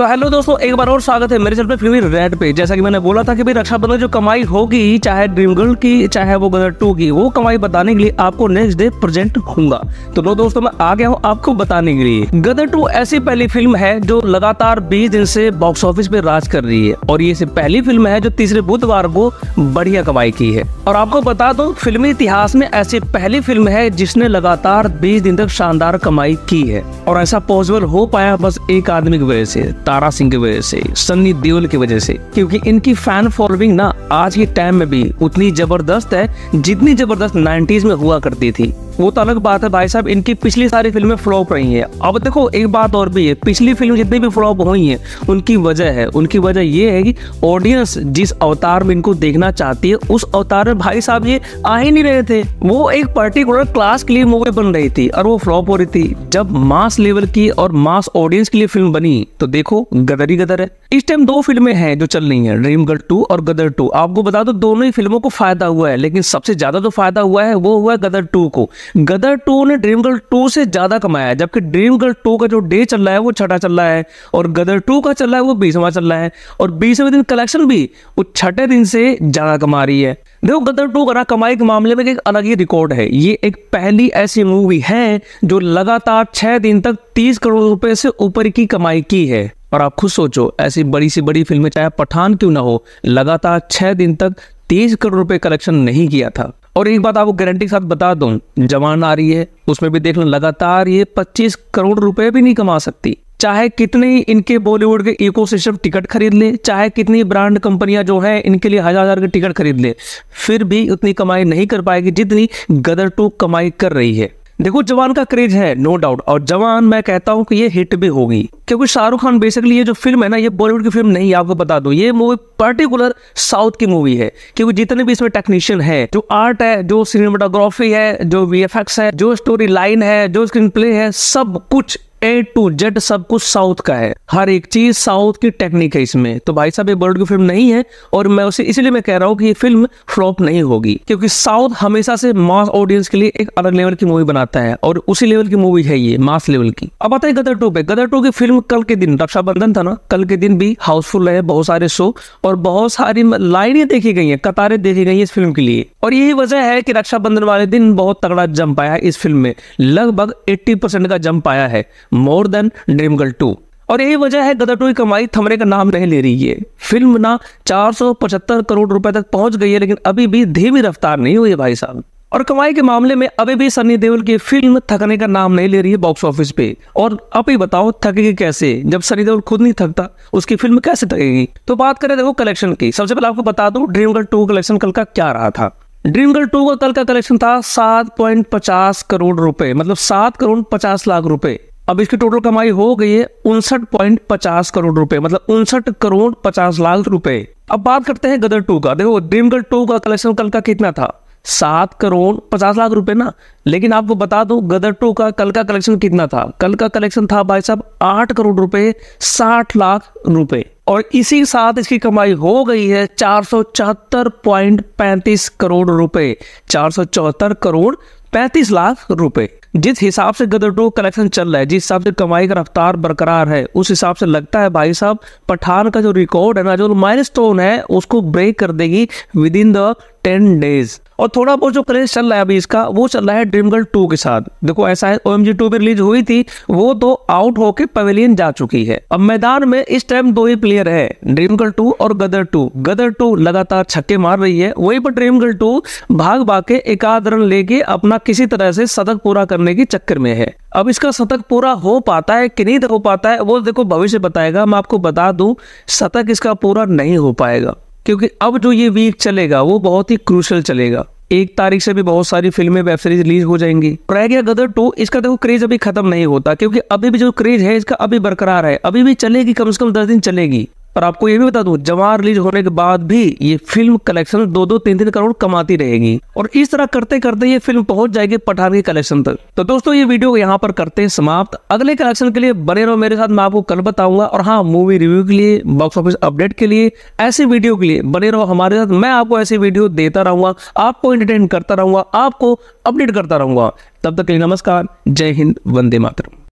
तो हेलो दोस्तों एक बार और स्वागत है मेरे चैनल पे फिर रेड पे जैसा कि मैंने बोला था कि भाई रक्षाबंधन जो कमाई होगी चाहे ड्रीम गर्ल की चाहे वो गदर टू की वो कमाई बताने के लिए आपको नेक्स्ट डे प्रेजेंट होगा तो लो दोस्तों मैं आ गया हूँ आपको बताने के लिए गदर टू ऐसी पहली फिल्म है जो लगातार बीस दिन से बॉक्स ऑफिस पे राज कर रही है और ये पहली फिल्म है जो तीसरे बुधवार को बढ़िया कमाई की है और आपको बता दो फिल्मी इतिहास में ऐसी पहली फिल्म है जिसने लगातार बीस दिन तक शानदार कमाई की है और ऐसा पॉसिबल हो पाया बस एक आदमी की वजह से तारा सिंह की वजह से सन्नी देओल की वजह से क्योंकि इनकी फैन फॉलोइंग ना आज के टाइम में भी उतनी जबरदस्त है जितनी जबरदस्त 90s में हुआ करती थी वो तो अलग बात है भाई साहब इनकी पिछली सारी फिल्में फ्लॉप रही हैं अब देखो एक बात और भी है पिछली फिल्म जितनी भी फ्लॉप हुई हैं उनकी वजह है उनकी वजह ये है कि ऑडियंस जिस अवतार में इनको देखना चाहती है उस अवतार में भाई साहब ये आ ही नहीं रहे थे वो एक पर्टिकुलर क्लास के लिए मूवी बन रही थी और वो फ्लॉप हो रही थी जब मास लेवल की और मास ऑडियंस के लिए फिल्म बनी तो देखो गदर ही गदर है इस टाइम दो फिल्में हैं जो चल रही हैं ड्रीम गर्ल टू और गदर टू आपको बता दो दोनों ही फिल्मों को फायदा हुआ है लेकिन सबसे ज्यादा जो तो फायदा हुआ है वो हुआ है गदर टू को गदर टू ने ड्रीम गर्ल टू से ज़्यादा कमाया जबकि ड्रीम गर्ल टू का जो डे चल रहा है वो छठा चल रहा है और गदर टू का चल रहा है वो बीसवा चल रहा है और बीसवें दिन कलेक्शन भी वो छठे दिन से ज़्यादा कमा रही है देखो गदर टू का कमाई के मामले में एक अलग ही रिकॉर्ड है ये एक पहली ऐसी मूवी है जो लगातार छह दिन तक तीस करोड़ रुपए से ऊपर की कमाई की है और आप खुद सोचो ऐसी बड़ी सी बड़ी फिल्में चाहे पठान क्यों ना हो लगातार छह दिन तक तीस करोड़ रुपए कलेक्शन नहीं किया था और एक बात आपको गारंटी के साथ बता दूं जवान आ रही है उसमें भी देख लो लगातार ये 25 करोड़ रुपए भी नहीं कमा सकती चाहे कितने इनके बॉलीवुड के इकोसिस्टम टिकट खरीद ले चाहे कितनी ब्रांड कंपनियां जो है इनके लिए हजार हजार के टिकट खरीद ले फिर भी उतनी कमाई नहीं कर पाएगी जितनी गदर टू कमाई कर रही है देखो जवान का क्रेज है नो डाउट और जवान मैं कहता हूँ कि ये हिट भी होगी क्योंकि शाहरुख खान बेसिकली ये जो फिल्म है ना ये बॉलीवुड की फिल्म नहीं आपको बता दो ये मूवी पर्टिकुलर साउथ की मूवी है क्योंकि जितने भी इसमें टेक्नीशियन है जो आर्ट है जो सिनेमाटोग्राफी है जो वी है जो स्टोरी लाइन है जो स्क्रीन प्ले है सब कुछ ए टू जेड सब कुछ साउथ का है हर एक चीज साउथ की टेक्निक है इसमें तो भाई साहब ये बर्ड की फिल्म नहीं है और मैं उसे इसलिए मैं कह रहा हूँ कि ये फिल्म फ्लॉप नहीं होगी क्योंकि साउथ हमेशा से मास ऑडियंस के लिए एक अलग लेवल की मूवी बनाता है और उसी लेवल की मूवी है ये मास लेवल की अब आता है गदर टू पे गदर टू की फिल्म कल के दिन रक्षाबंधन था ना कल के दिन भी हाउसफुल है बहुत सारे शो और बहुत सारी लाइनें देखी गई है कतारें देखी गई है इस फिल्म के लिए और यही वजह है कि रक्षाबंधन वाले दिन बहुत तगड़ा जंप आया है इस फिल्म में लगभग एट्टी का जंप आया है more than Dream Girl two और यही वजह है गदर टू की कमाई थमरे का नाम नहीं ले रही है फिल्म ना चार करोड़ रुपए तक पहुंच गई है लेकिन अभी भी धीमी रफ्तार नहीं हुई है भाई साहब और कमाई के मामले में अभी भी सनी देओल की फिल्म थकने का नाम नहीं ले रही है बॉक्स ऑफिस पे और अब ही बताओ थकेगी कैसे जब सनी देओल खुद नहीं थकता उसकी फिल्म कैसे थकेगी तो बात करें देखो कलेक्शन की सबसे पहले आपको बता दूं ड्रीम गर्ल टू कलेक्शन कल का क्या रहा था ड्रीम गर्ल टू का कल का कलेक्शन था सात करोड़ रुपए मतलब सात करोड़ पचास लाख रुपए अब इसकी टोटल कमाई हो गई है उनसठ पॉइंट पचास करोड़ रुपए मतलब उनसठ करोड़ पचास लाख रुपए अब बात करते हैं गदर टू का देखो ड्रीम गर्ल टू का कलेक्शन कल का कितना था सात करोड़ पचास लाख रुपए ना लेकिन आपको बता दूं गदर टू का कल का कलेक्शन कितना था कल का कलेक्शन था भाई साहब आठ करोड़ रुपए साठ लाख रुपए और इसी साथ इसकी कमाई हो गई है चार सौ चौहत्तर पॉइंट पैंतीस करोड़ रुपए चार सौ चौहत्तर करोड़ पैंतीस लाख रुपए जिस हिसाब से गदर टू कलेक्शन चल रहा है जिस हिसाब से कमाई का रफ्तार बरकरार है उस हिसाब से लगता है भाई साहब पठान का जो रिकॉर्ड है ना जो माइल है उसको ब्रेक कर देगी within the ten days और थोड़ा बहुत जो क्रेज चल रहा है अभी इसका वो चल रहा है ड्रीम गर्ल टू के साथ देखो ऐसा है ओ एम टू भी रिलीज हुई थी वो तो आउट होके पवेलियन जा चुकी है अब मैदान में इस टाइम दो ही प्लेयर है ड्रीम गर्ल टू और गदर टू गदर टू लगातार छक्के मार रही है वही पर ड्रीम गर्ल टू भाग भाग के एक आध रन लेके अपना किसी तरह से शतक पूरा करने के चक्कर में है अब इसका शतक पूरा हो पाता है कि नहीं हो पाता है वो देखो भविष्य बताएगा मैं आपको बता दूं शतक इसका पूरा नहीं हो पाएगा क्योंकि अब जो ये वीक चलेगा वो बहुत ही क्रूशल चलेगा एक तारीख से भी बहुत सारी फिल्में वेब सीरीज रिलीज हो जाएंगी प्रैग या गदर टू इसका देखो क्रेज अभी खत्म नहीं होता क्योंकि अभी भी जो क्रेज है इसका अभी बरकरार है अभी भी चलेगी कम से कम दस दिन चलेगी पर आपको ये भी बता दूं जवान रिलीज होने के बाद भी ये फिल्म कलेक्शन दो दो तीन तीन करोड़ कमाती रहेगी और इस तरह करते करते ये फिल्म पहुंच जाएगी पठान के कलेक्शन तक तो दोस्तों ये वीडियो यहाँ पर करते हैं समाप्त अगले कलेक्शन के लिए बने रहो मेरे साथ मैं आपको कल बताऊंगा और हाँ मूवी रिव्यू के लिए बॉक्स ऑफिस अपडेट के लिए ऐसे वीडियो के लिए बने रहो हमारे साथ मैं आपको ऐसे वीडियो देता रहूंगा आपको इंटरटेन करता रहूंगा आपको अपडेट करता रहूंगा तब तक के लिए नमस्कार जय हिंद वंदे मातरम